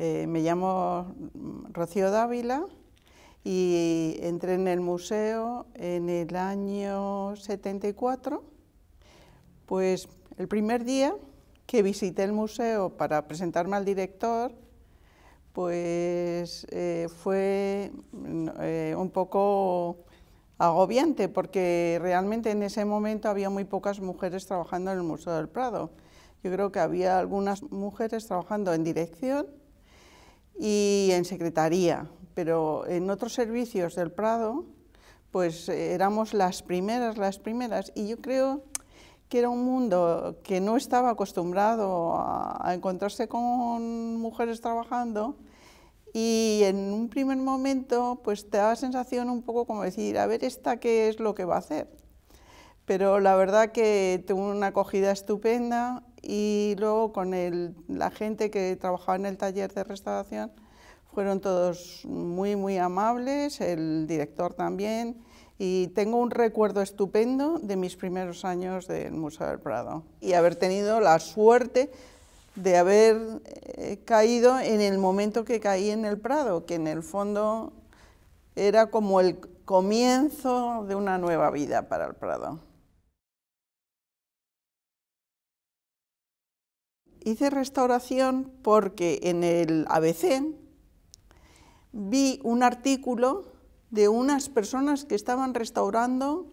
Eh, me llamo mm, Rocío Dávila y entré en el museo en el año 74. Pues el primer día que visité el museo para presentarme al director, pues eh, fue mm, eh, un poco agobiante porque realmente en ese momento había muy pocas mujeres trabajando en el Museo del Prado. Yo creo que había algunas mujeres trabajando en dirección y en secretaría, pero en otros servicios del Prado, pues eh, éramos las primeras, las primeras, y yo creo que era un mundo que no estaba acostumbrado a, encontrarse con mujeres trabajando y en un primer momento pues te daba sensación un poco como decir, a ver esta qué es lo que va a hacer. Pero la verdad que tuvo una acogida estupenda, y luego con la gente que trabajaba en el taller de restauración fueron todos muy, muy amables, el director también, y tengo un recuerdo estupendo de mis primeros años del Museo del Prado y haber tenido la suerte de haber eh, caído en el momento que caí en el Prado, que en el fondo era como el comienzo de una nueva vida para el Prado. hice restauración porque en el ABC vi un artículo de unas personas que estaban restaurando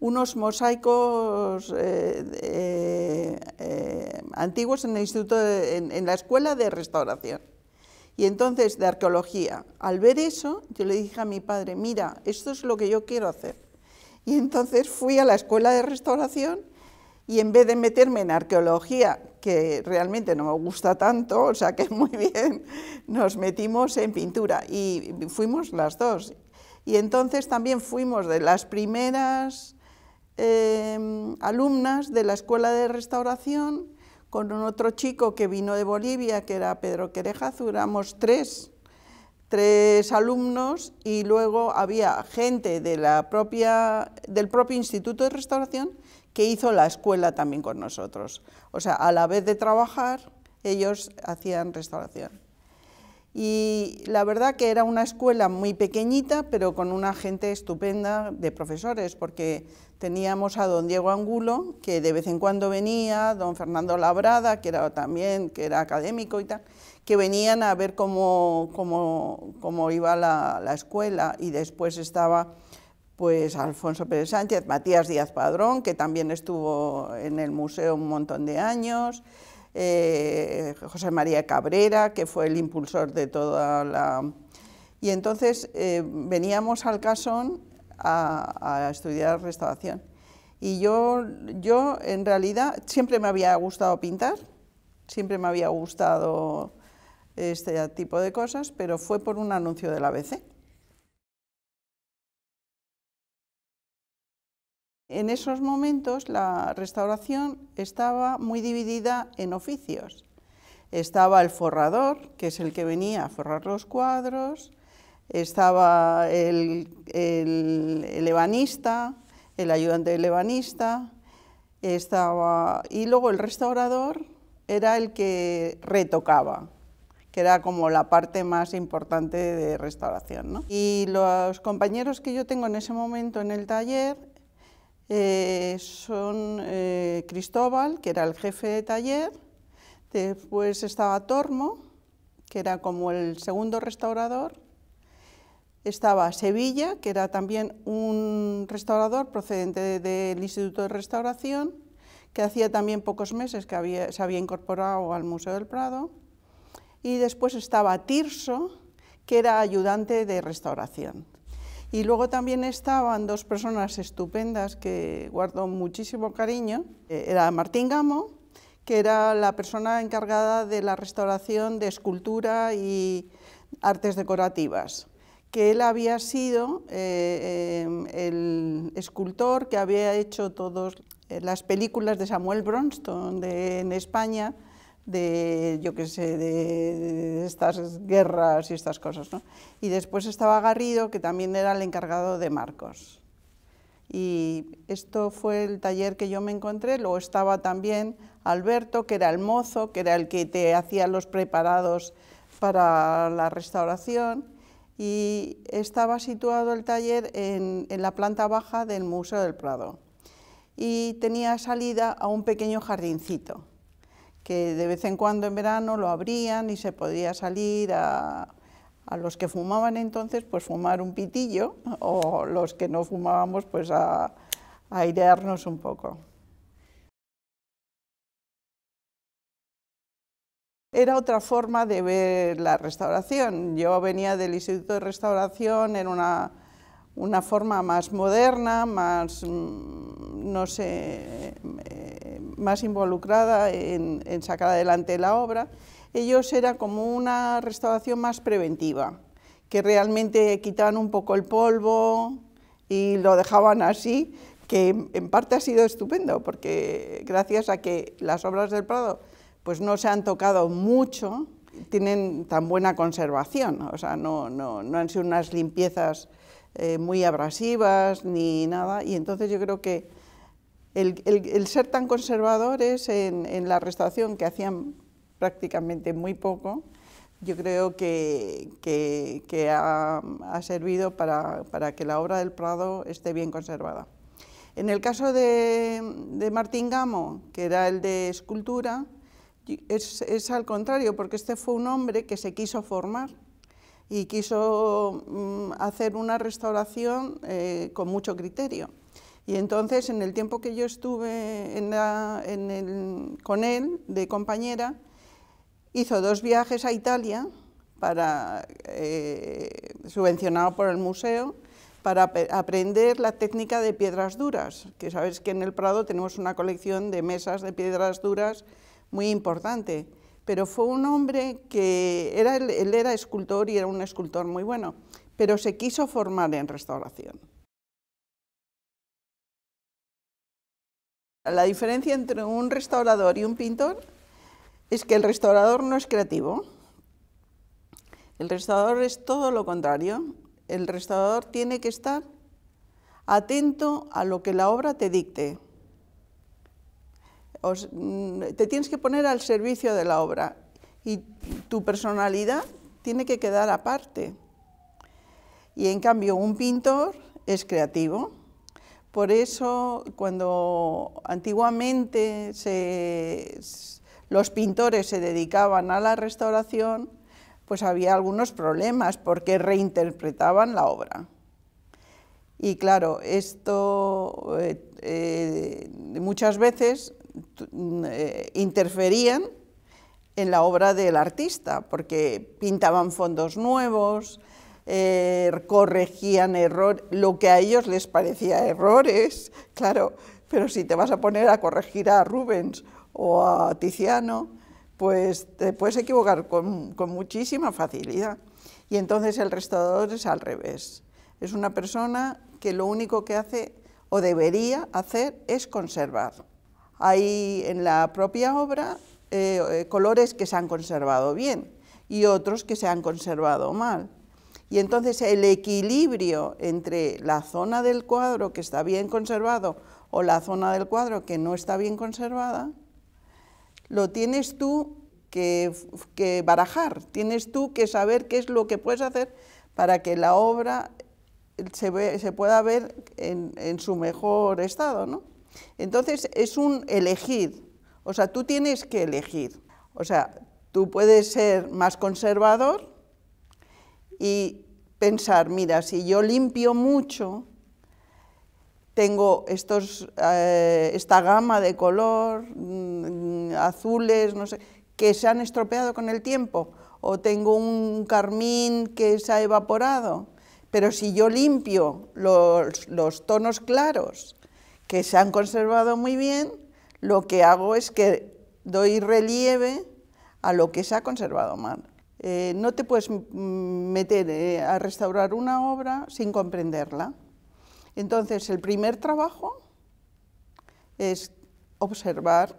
unos mosaicos eh, eh, eh, antiguos en, el instituto en la escuela de restauración. Y entonces, de arqueología. Al ver eso, yo le dije a mi padre, mira, esto es lo que yo quiero hacer. Y entonces fui a la escuela de restauración y en vez de meterme en arqueología, que realmente no me gusta tanto, o sea que muy bien, nos metimos en pintura y fuimos las dos. Y entonces también fuimos de las primeras em, alumnas de la Escuela de Restauración con un otro chico que vino de Bolivia, que era Pedro Querejazu, éramos tres, tres alumnos y luego había gente de la propia, del propio Instituto de Restauración que hizo la escuela también con nosotros. O sea, a la vez de trabajar, ellos hacían restauración. Y la verdad que era una escuela muy pequeñita, pero con una gente estupenda de profesores, porque teníamos a don Diego Angulo, que de vez en cuando venía, don Fernando Labrada, que era también que era académico y tal, que venían a ver cómo, iba la escuela. Y después estaba pues Alfonso Pérez Sánchez, Matías Díaz Padrón, que también estuvo en el museo un montón de años, eh, José María Cabrera, que fue el impulsor de toda la... Y entonces eh, veníamos al Casón a, estudiar restauración. Y yo, yo, en realidad, siempre me había gustado pintar, siempre me había gustado este tipo de cosas, pero fue por un anuncio de la ABC En esos momentos la restauración estaba muy dividida en oficios. Estaba el forrador, que es el que venía a forrar los cuadros, estaba el, el, el ayudante del ebanista, estaba, y luego el restaurador era el que retocaba, que era como la parte más importante de restauración. Y los compañeros que yo tengo en ese momento en el taller eh, son eh, Cristóbal, que era el jefe de taller, después estaba Tormo, que era como el segundo restaurador, estaba Sevilla, que era también un restaurador procedente del Instituto de Restauración, que hacía también pocos meses que se había incorporado al Museo del Prado, y después estaba Tirso, que era ayudante de restauración. Y luego también estaban dos personas estupendas que guardo muchísimo cariño. Eh, era Martín Gamo, que era la persona encargada de la restauración de escultura y artes decorativas que él había sido eh, eh, el escultor que había hecho todas las películas de Samuel Bronston en España, de, yo qué sé, de, estas guerras y estas cosas. ¿no? Y después estaba Garrido, que también era el encargado de Marcos. Y esto fue el taller que yo me encontré. Luego estaba también Alberto, que era el mozo, que era el que te hacía los preparados para la restauración. Y estaba situado el taller en la planta baja del Museo del Prado. Y tenía salida a un pequeño jardincito que de vez en cuando en verano lo abrían y se podía salir a, los que fumaban entonces, pues fumar un pitillo, o los que no fumábamos, pues a, airearnos un poco. Era otra forma de ver la restauración. Yo venía del Instituto de Restauración, en una forma más moderna, más, mm, no sé, eh, más involucrada en, sacar adelante la obra, ellos era como una restauración más preventiva, que realmente quitaban un poco el polvo y lo dejaban así, que en parte ha sido estupendo, porque gracias a que las obras del Prado pues no se han tocado mucho, tienen tan buena conservación, o sea, no, han sido unas limpiezas eh, muy abrasivas ni nada, y entonces yo creo que el, ser tan conservadores en, la restauración, que hacían prácticamente muy poco, yo creo que, ha, servido para, que la obra del Prado esté bien conservada. En el caso de, Martín Gamo, que era el de escultura, es, al contrario, porque este fue un hombre que se quiso formar y quiso mm, hacer una restauración eh, con mucho criterio. Y entonces, en el tiempo que yo estuve con él, de compañera, hizo dos viajes a Italia, para, eh, subvencionado por el museo, para aprender la técnica de piedras duras, que sabes que en el Prado tenemos una colección de mesas de piedras duras muy importante. Pero fue un hombre que era, él era escultor y era un escultor muy bueno, pero se quiso formar en restauración. La diferencia entre un restaurador y un pintor es que el restaurador no es creativo. El restaurador es todo lo contrario. El restaurador tiene que estar atento a lo que la obra te dicte. Mm, te tienes que poner al servicio de la obra y tu personalidad tiene que quedar aparte. Y en cambio un pintor es creativo. Por eso, cuando antiguamente los pintores se dedicaban a la restauración, pues había algunos problemas porque reinterpretaban la obra. Y claro, esto eh, eh, muchas veces interfería eh, interferían en la obra del artista, porque pintaban fondos nuevos, eh, corregían error, lo que a ellos les parecía errores, claro, pero si te vas a poner a corregir a Rubens o a Tiziano, pues te puedes equivocar con, muchísima facilidad. Y entonces el restaurador es al revés. Es una persona que lo único que hace o debería hacer es conservar. Hay en la propia obra eh, eh, colores que se han conservado bien y otros que se han conservado mal. Y entonces el equilibrio entre la zona del cuadro que está bien conservado o la zona del cuadro que no está bien conservada, lo tienes tú que, barajar, tienes tú que saber qué es lo que puedes hacer para que la obra eh, se, pueda ver en, su mejor estado. ¿no? Entonces es un elegir, o sea, tú tienes que elegir. O sea, tú puedes ser más conservador y pensar, mira, si yo limpio mucho, tengo eh, esta gama de color, mm, azules, no sé, que se han estropeado con el tiempo, o tengo un carmín que se ha evaporado, pero si yo limpio los tonos claros que se han conservado muy bien, lo que hago es que doy relieve a lo que se ha conservado mal. Eh, no te puedes meter eh, a restaurar una obra sin comprenderla. Entonces, el primer trabajo es observar,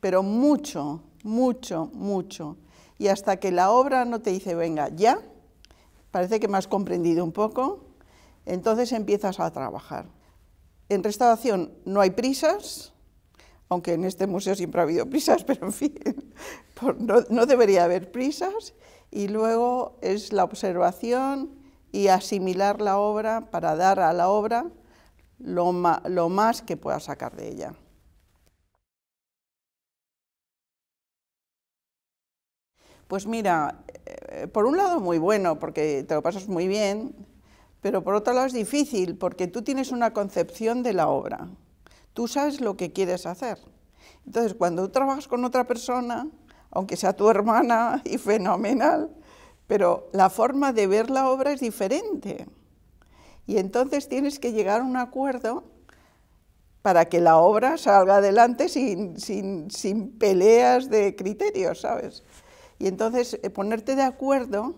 pero mucho, mucho, mucho. Y hasta que la obra no te dice, venga, ya, parece que me has comprendido un poco, entonces empiezas a trabajar. En restauración no hay prisas, aunque en este museo siempre ha habido prisas, pero en fin, no debería haber prisas y luego es la observación y asimilar la obra para dar a la obra lo, más que pueda sacar de ella. Pues mira, eh, por un lado muy bueno, porque te lo pasas muy bien, pero por otro lado es difícil, porque tú tienes una concepción de la obra, tú sabes lo que quieres hacer. Entonces, cuando tú trabajas con otra persona, aunque sea tu hermana y fenomenal, pero la forma de ver la obra es diferente. Y entonces tienes que llegar a un acuerdo para que la obra salga adelante sin, peleas de criterios, ¿sabes? Y entonces eh, ponerte de acuerdo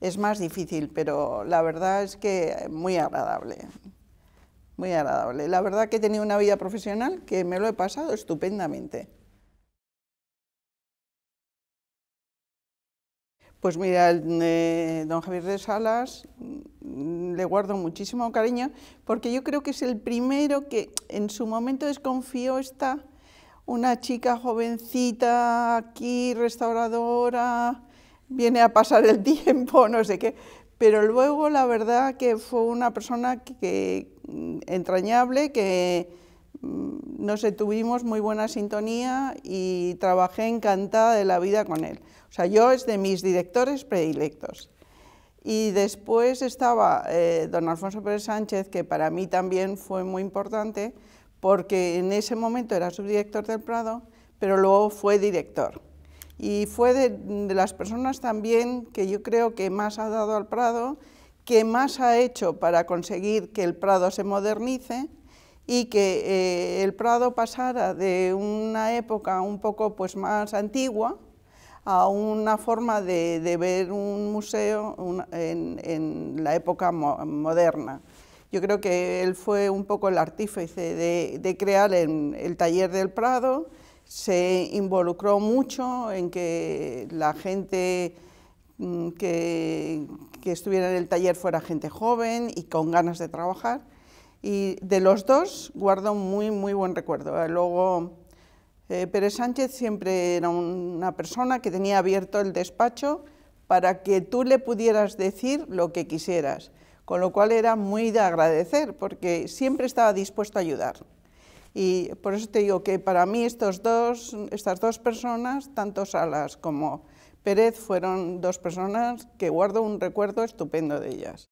es más difícil, pero la verdad es que muy agradable, muy agradable. La verdad que he tenido una vida profesional que me lo he pasado estupendamente. Pues mira, eh, don Javier de Salas mm, le guardo muchísimo cariño porque yo creo que es el primero que en su momento desconfió esta una chica jovencita aquí, restauradora, viene a pasar el tiempo, no sé qué. Pero luego la verdad que fue una persona que, mm, entrañable, que mm, no sé, tuvimos muy buena sintonía y trabajé encantada de la vida con él. O sea, yo es de mis directores predilectos. Y después estaba eh, don Alfonso Pérez Sánchez, que para mí también fue muy importante, porque en ese momento era subdirector del Prado, pero luego fue director. Y fue de, las personas también que yo creo que más ha dado al Prado, que más ha hecho para conseguir que el Prado se modernice, y que eh, el Prado pasara de una época un poco pues, más antigua a una forma de, ver un museo en, la época moderna. Yo creo que él fue un poco el artífice de, crear el, el taller del Prado, se involucró mucho en que la gente mm, que, estuviera en el taller fuera gente joven y con ganas de trabajar. Y de los dos guardo muy, muy buen recuerdo. Luego eh, Pérez Sánchez siempre era una persona que tenía abierto el despacho para que tú le pudieras decir lo que quisieras, con lo cual era muy de agradecer, porque siempre estaba dispuesto a ayudar. Y por eso te digo que para mí estos dos, estas dos personas, tanto Salas como Pérez, fueron dos personas que guardo un recuerdo estupendo de ellas.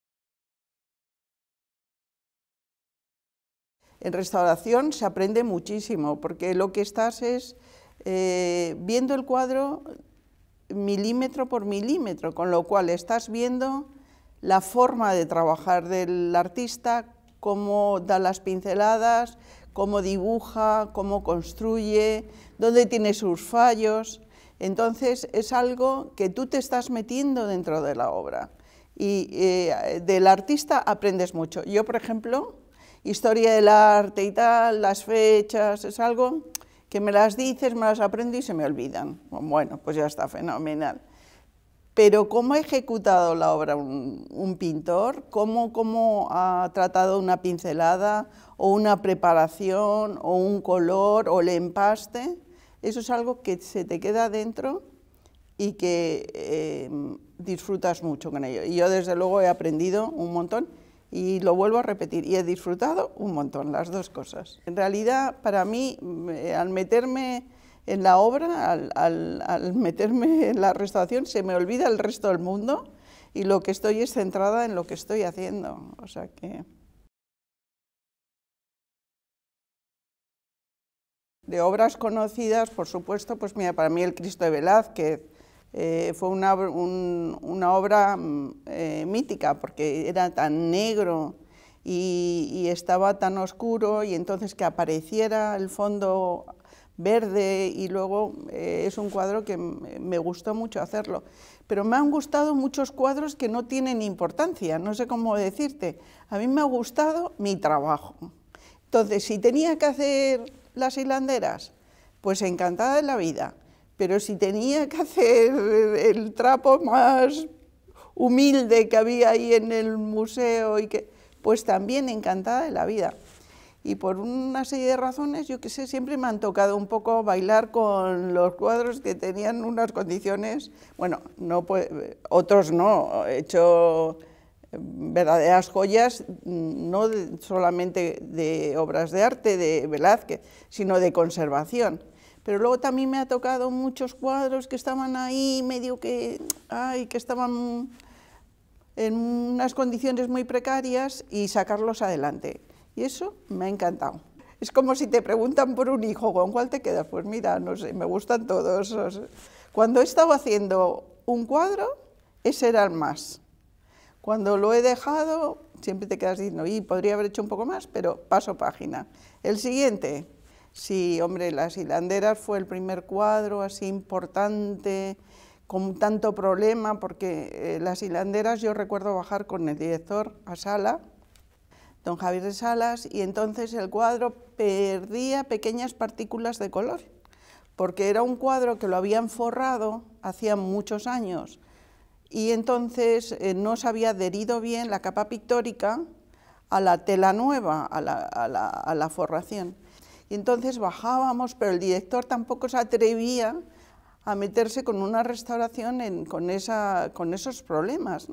en restauración se aprende muchísimo, porque lo que estás es eh, viendo el cuadro milímetro por milímetro, con lo cual estás viendo la forma de trabajar del artista, cómo da las pinceladas, cómo dibuja, cómo construye, dónde tiene sus fallos. Entonces es algo que tú te estás metiendo dentro de la obra y eh, del artista aprendes mucho. Yo, por ejemplo, historia del arte y tal, las fechas, es algo que me las dices, me las aprendo y se me olvidan. Bueno, pues ya está, fenomenal. Pero cómo ha ejecutado la obra un, pintor, ¿Cómo, cómo ha tratado una pincelada o una preparación o un color o el empaste, eso es algo que se te queda dentro y que eh, disfrutas mucho con ello. Y yo desde luego he aprendido un montón y lo vuelvo a repetir, y he disfrutado un montón las dos cosas. En realidad, para mí, mm, eh, al meterme en la obra, al, meterme en la restauración, se me olvida el resto del mundo y lo que estoy es centrada en lo que estoy haciendo. O sea que... De obras conocidas, por supuesto, pues mira, para mí el Cristo de Velázquez, eh, fue una, obra mm, eh, mítica porque era tan negro y, estaba tan oscuro y entonces que apareciera el fondo verde y luego eh, es un cuadro que me gustó mucho hacerlo. Pero me han gustado muchos cuadros que no tienen importancia, no sé cómo decirte. A mí me ha gustado mi trabajo. Entonces, si tenía que hacer las hilanderas, pues encantada de la vida pero si tenía que hacer el trapo más humilde que había ahí en el museo y que pues también encantada de la vida. Y por una serie de razones, yo que sé, siempre me han tocado un poco bailar con los cuadros que tenían unas condiciones, bueno, no otros no, he hecho verdaderas joyas, no solamente de obras de arte de Velázquez, sino de conservación. Pero luego también me ha tocado muchos cuadros que estaban ahí medio que, ay, que estaban en unas condiciones muy precarias y sacarlos adelante. Y eso me ha encantado. Es como si te preguntan por un hijo, ¿con cuál te quedas? Pues mira, no sé, me gustan todos. Cuando he estado haciendo un cuadro, ese era el más. Cuando lo he dejado, siempre te quedas diciendo, y podría haber hecho un poco más, pero paso página. El siguiente, Sí, hombre, Las hilanderas fue el primer cuadro así importante, con tanto problema, porque eh, Las hilanderas yo recuerdo bajar con el director a sala, don Javier de Salas, y entonces el cuadro perdía pequeñas partículas de color, porque era un cuadro que lo habían forrado hacía muchos años, y entonces eh, no se había adherido bien la capa pictórica a la tela nueva, a la forración. Y entonces bajábamos, pero el director tampoco se atrevía a meterse con una restauración con, esos problemas.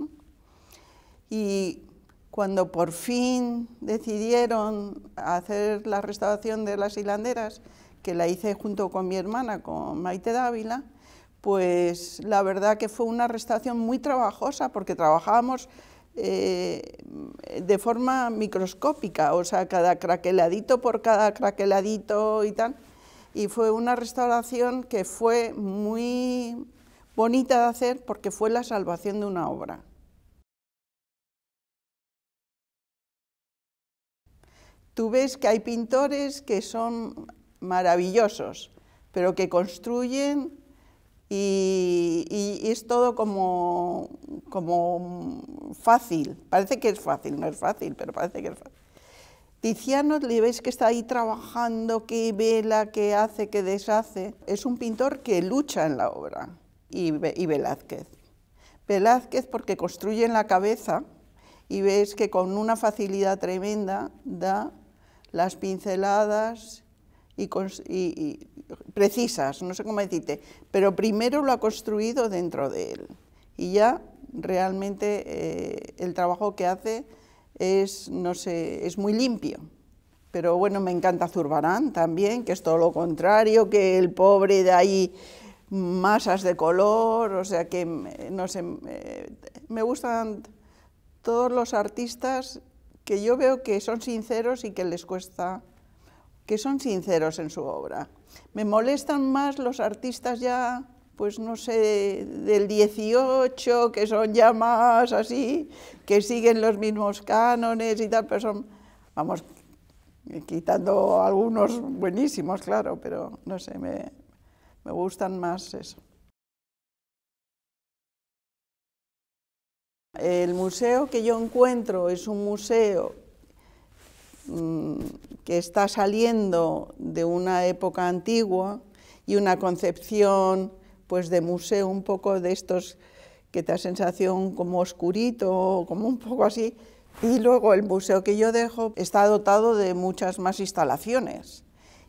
Y cuando por fin decidieron hacer la restauración de las hilanderas, que la hice junto con mi hermana, con Maite Dávila, pues la verdad que fue una restauración muy trabajosa, porque trabajábamos eh, de forma microscópica, o sea, cada craqueladito por cada craqueladito y tal. Y fue una restauración que fue muy bonita de hacer porque fue la salvación de una obra. Tú ves que hay pintores que son maravillosos, pero que construyen y, es todo como, como fácil. Parece que es fácil, no es fácil, pero parece que es fácil. Tiziano le ves que está ahí trabajando, que vela, que hace, que deshace. Es un pintor que lucha en la obra. Y, y Velázquez. Velázquez porque construye en la cabeza y ves que con una facilidad tremenda da las pinceladas y, precisas, no sé cómo decirte, pero primero lo ha construido dentro de él. Y ya realmente eh, el trabajo que hace es, no sé, es muy limpio. Pero bueno, me encanta Zurbarán también, que es todo lo contrario, que el pobre de ahí masas de color, o sea que, no sé, eh, me gustan todos los artistas que yo veo que son sinceros y que les cuesta que son sinceros en su obra. Me molestan más los artistas ya, pues no sé, del 18, que son ya más así, que siguen los mismos cánones y tal, pero son, vamos, quitando algunos buenísimos, claro, pero no sé, me, me gustan más eso. El museo que yo encuentro es un museo Mm, que está saliendo de una época antigua y una concepción pues de museo un poco de estos que te da sensación como oscurito, como un poco así. Y luego el museo que yo dejo está dotado de muchas más instalaciones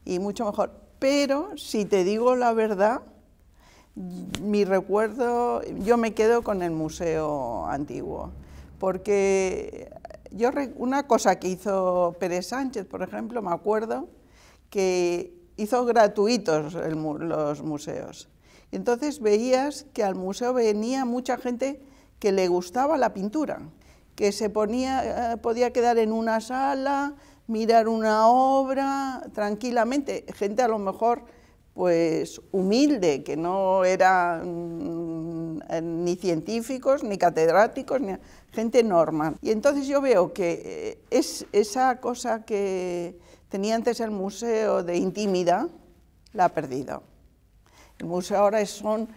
y mucho mejor. Pero si te digo la verdad, mi recuerdo, yo me quedo con el museo antiguo, porque yo una cosa que hizo Pérez Sánchez, por ejemplo, me acuerdo, que hizo gratuitos los museos. Entonces veías que al museo venía mucha gente que le gustaba la pintura, que se ponía, eh, podía quedar en una sala, mirar una obra tranquilamente, gente a lo mejor pues humilde, que no eran mm, ni científicos, ni catedráticos, ni gente normal. Y entonces yo veo que eh, es esa cosa que tenía antes el museo de intimidad, la ha perdido. El museo ahora son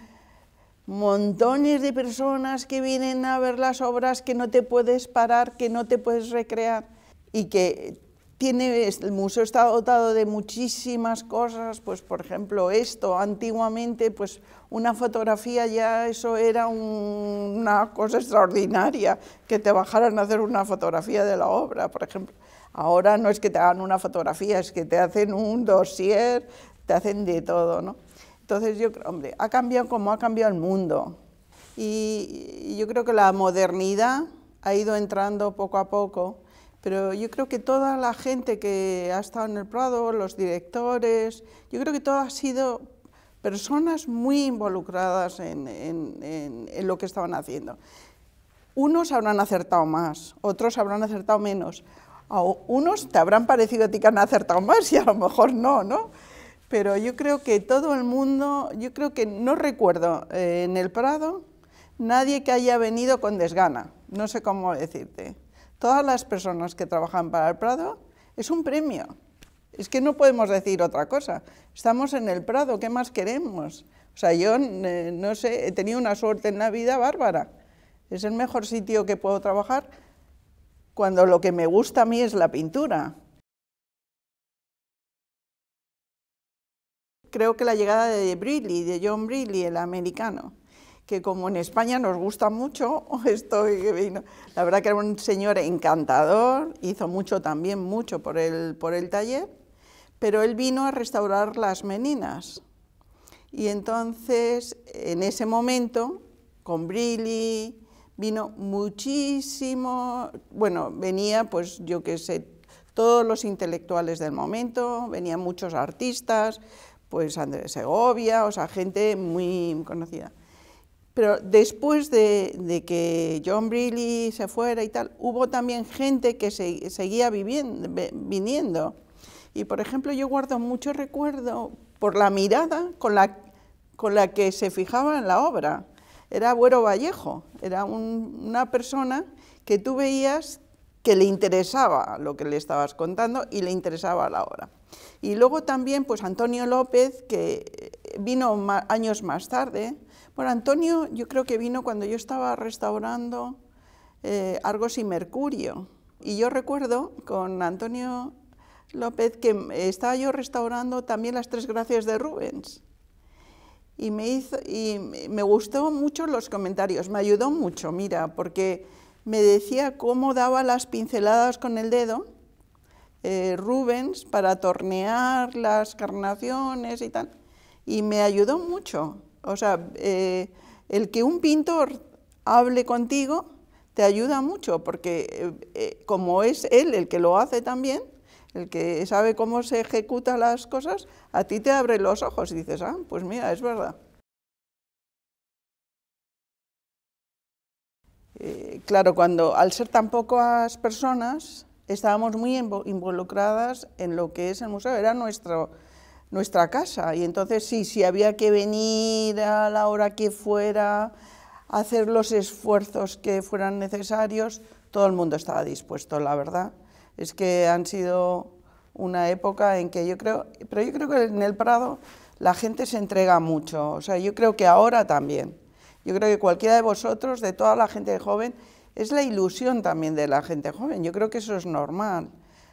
montones de personas que vienen a ver las obras que no te puedes parar, que no te puedes recrear y que tiene, el museo está dotado de muchísimas cosas, pues por ejemplo esto, antiguamente pues una fotografía ya eso era una cosa extraordinaria, que te bajaran a hacer una fotografía de la obra, por ejemplo. Ahora no es que te hagan una fotografía, es que te hacen un dossier, te hacen de todo, ¿no? Entonces yo creo, hombre, ha cambiado como ha cambiado el mundo. y yo creo que la modernidad ha ido entrando poco a poco pero yo creo que toda la gente que ha estado en el Prado, los directores, yo creo que todo han sido personas muy involucradas en, lo que estaban haciendo. Unos habrán acertado más, otros habrán acertado menos. A unos te habrán parecido a ti que han acertado más y a lo mejor no, ¿no? Pero yo creo que todo el mundo, yo creo que no recuerdo eh, en el Prado nadie que haya venido con desgana, no sé cómo decirte todas las personas que trabajan para el Prado, es un premio. Es que no podemos decir otra cosa. Estamos en el Prado, ¿qué más queremos? O sea, yo eh, no sé, he tenido una suerte en la vida bárbara. Es el mejor sitio que puedo trabajar cuando lo que me gusta a mí es la pintura. Creo que la llegada de Brilli, de John Brilli, el americano, que como en España nos gusta mucho, estoy, la verdad que era un señor encantador, hizo mucho también, mucho por el, por el taller, pero él vino a restaurar las meninas. Y entonces, en ese momento, con Brilli, vino muchísimo, bueno, venía pues yo qué sé, todos los intelectuales del momento, venían muchos artistas, pues Andrés Segovia, o sea, gente muy conocida. Pero después de, que John Briley se fuera y tal, hubo también gente que seguía viniendo. Y por ejemplo, yo guardo mucho recuerdo por la mirada con la, que se fijaba en la obra. Era Güero Vallejo, era una persona que tú veías que le interesaba lo que le estabas contando y le interesaba la obra. Y luego también pues Antonio López, que vino años más tarde, bueno, Antonio yo creo que vino cuando yo estaba restaurando eh, Argos y Mercurio. Y yo recuerdo con Antonio López que eh, estaba yo restaurando también las Tres Gracias de Rubens. Y me, hizo, y me gustó mucho los comentarios, me ayudó mucho, mira, porque me decía cómo daba las pinceladas con el dedo eh, Rubens para tornear las carnaciones y tal. Y me ayudó mucho. O sea, eh, el que un pintor hable contigo te ayuda mucho, porque eh, eh, como es él el que lo hace también, el que sabe cómo se ejecutan las cosas, a ti te abre los ojos y dices, ah, pues mira, es verdad. claro, cuando al ser tan pocas personas, estábamos muy involucradas en lo que es el museo, era nuestro, nuestra casa. Y entonces sí, si había que venir a la hora que fuera, hacer los esfuerzos que fueran necesarios, todo el mundo estaba dispuesto, la verdad. Es que han sido una época en que yo creo, pero yo creo que en el Prado la gente se entrega mucho, o sea, yo creo que ahora también. Yo creo que cualquiera de vosotros, de toda la gente joven, es la ilusión también de la gente joven. Yo creo que eso es normal.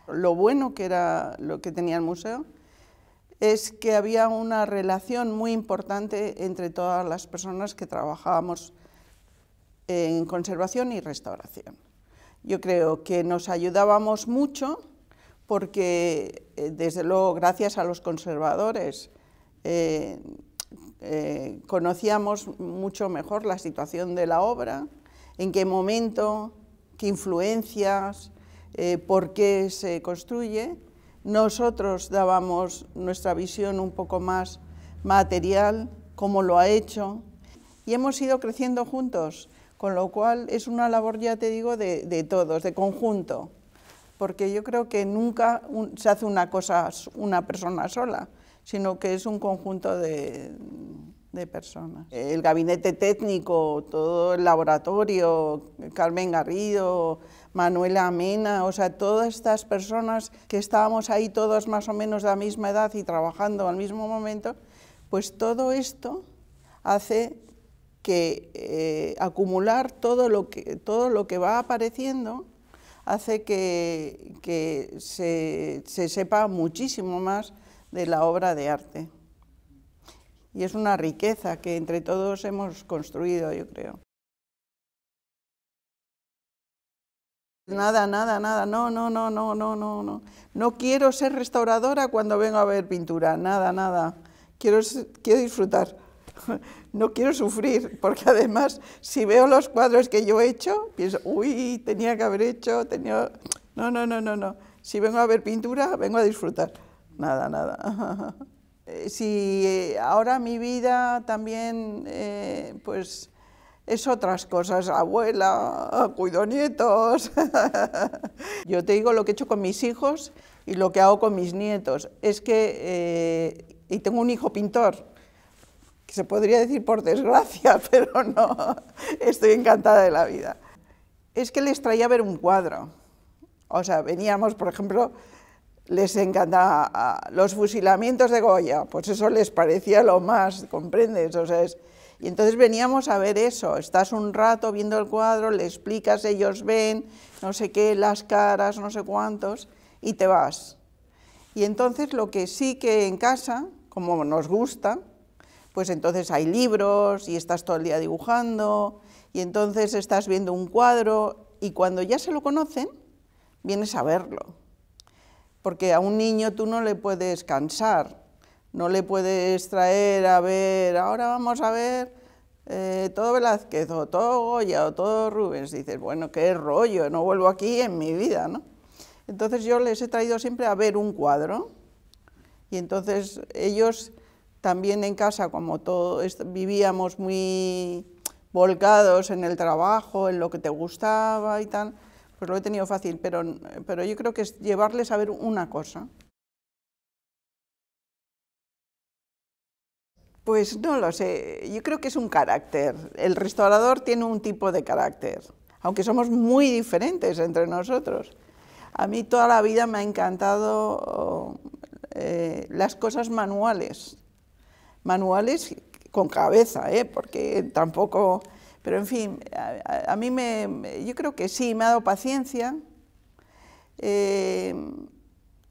Lo bueno que era lo que tenía el museo es que había una relación muy importante entre todas las personas que trabajábamos en conservación y restauración. Yo creo que nos ayudábamos mucho porque, eh, desde luego, gracias a los conservadores, eh, eh, conocíamos mucho mejor la situación de la obra, en qué momento, qué influencias, por qué se construye, nosotros dábamos nuestra visión un poco más material, como lo ha hecho, y hemos ido creciendo juntos, con lo cual es una labor, ya te digo, de, todos, de conjunto, porque yo creo que nunca se hace una cosa una persona sola, sino que es un conjunto de, de personas. El gabinete técnico, todo el laboratorio, Carmen Garrido, Manuela Amena, o sea, todas estas personas que estábamos ahí todos más o menos de la misma edad y trabajando al mismo momento, pues todo esto hace que eh, acumular todo lo que, todo lo que va apareciendo hace que, se sepa muchísimo más de la obra de arte y es una riqueza que entre todos hemos construido, yo creo. Nada, nada, nada, no, no, no, no, no, no, no. No quiero ser restauradora cuando vengo a ver pintura, nada, nada. Quiero, quiero disfrutar, no quiero sufrir, porque además si veo los cuadros que yo he hecho, pienso, uy, tenía que haber hecho, tenía... No, no, no, no, no. Si vengo a ver pintura, vengo a disfrutar. Nada, nada. Eh, si eh, ahora mi vida también, eh, pues es otras cosas, abuela, cuido nietos. Yo te digo lo que he hecho con mis hijos y lo que hago con mis nietos. Es que, y tengo un hijo pintor, que se podría decir por desgracia, pero no, estoy encantada de la vida. Es que les traía a ver un cuadro. O sea, veníamos, por ejemplo, les encantaba los fusilamientos de Goya, pues eso les parecía lo más, ¿comprendes? O y entonces veníamos a ver eso, estás un rato viendo el cuadro, le explicas, ellos ven, no sé qué, las caras, no sé cuántos, y te vas. Y entonces lo que sí que en casa, como nos gusta, pues entonces hay libros y estás todo el día dibujando, y entonces estás viendo un cuadro, y cuando ya se lo conocen, vienes a verlo porque a un niño tú no le puedes cansar, no le puedes traer a ver, ahora vamos a ver eh, todo Velázquez o todo Goya o todo Rubens. Dices, bueno, qué rollo, no vuelvo aquí en mi vida, Entonces yo les he traído siempre a ver un cuadro y entonces ellos también en casa, como todos vivíamos muy volcados en el trabajo, en lo que te gustaba y tal, pues lo he tenido fácil, pero, pero yo creo que es llevarles a ver una cosa. Pues no lo sé, yo creo que es un carácter. El restaurador tiene un tipo de carácter, aunque somos muy diferentes entre nosotros. A mí toda la vida me ha encantado eh, las cosas manuales, manuales con cabeza, ¿eh? porque tampoco pero en fin, a, mí me, yo creo que sí, me ha dado paciencia. Eh,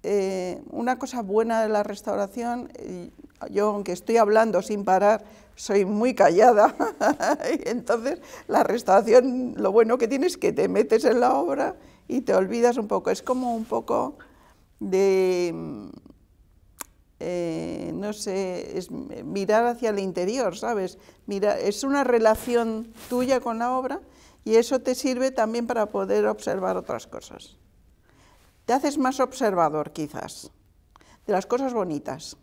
eh, una cosa buena de la restauración, yo aunque estoy hablando sin parar, soy muy callada, entonces la restauración lo bueno que tienes es que te metes en la obra y te olvidas un poco, es como un poco de eh, no sé, es mirar hacia el interior, ¿sabes? Mira, es una relación tuya con la obra y eso te sirve también para poder observar otras cosas. Te haces más observador, quizás, de las cosas bonitas.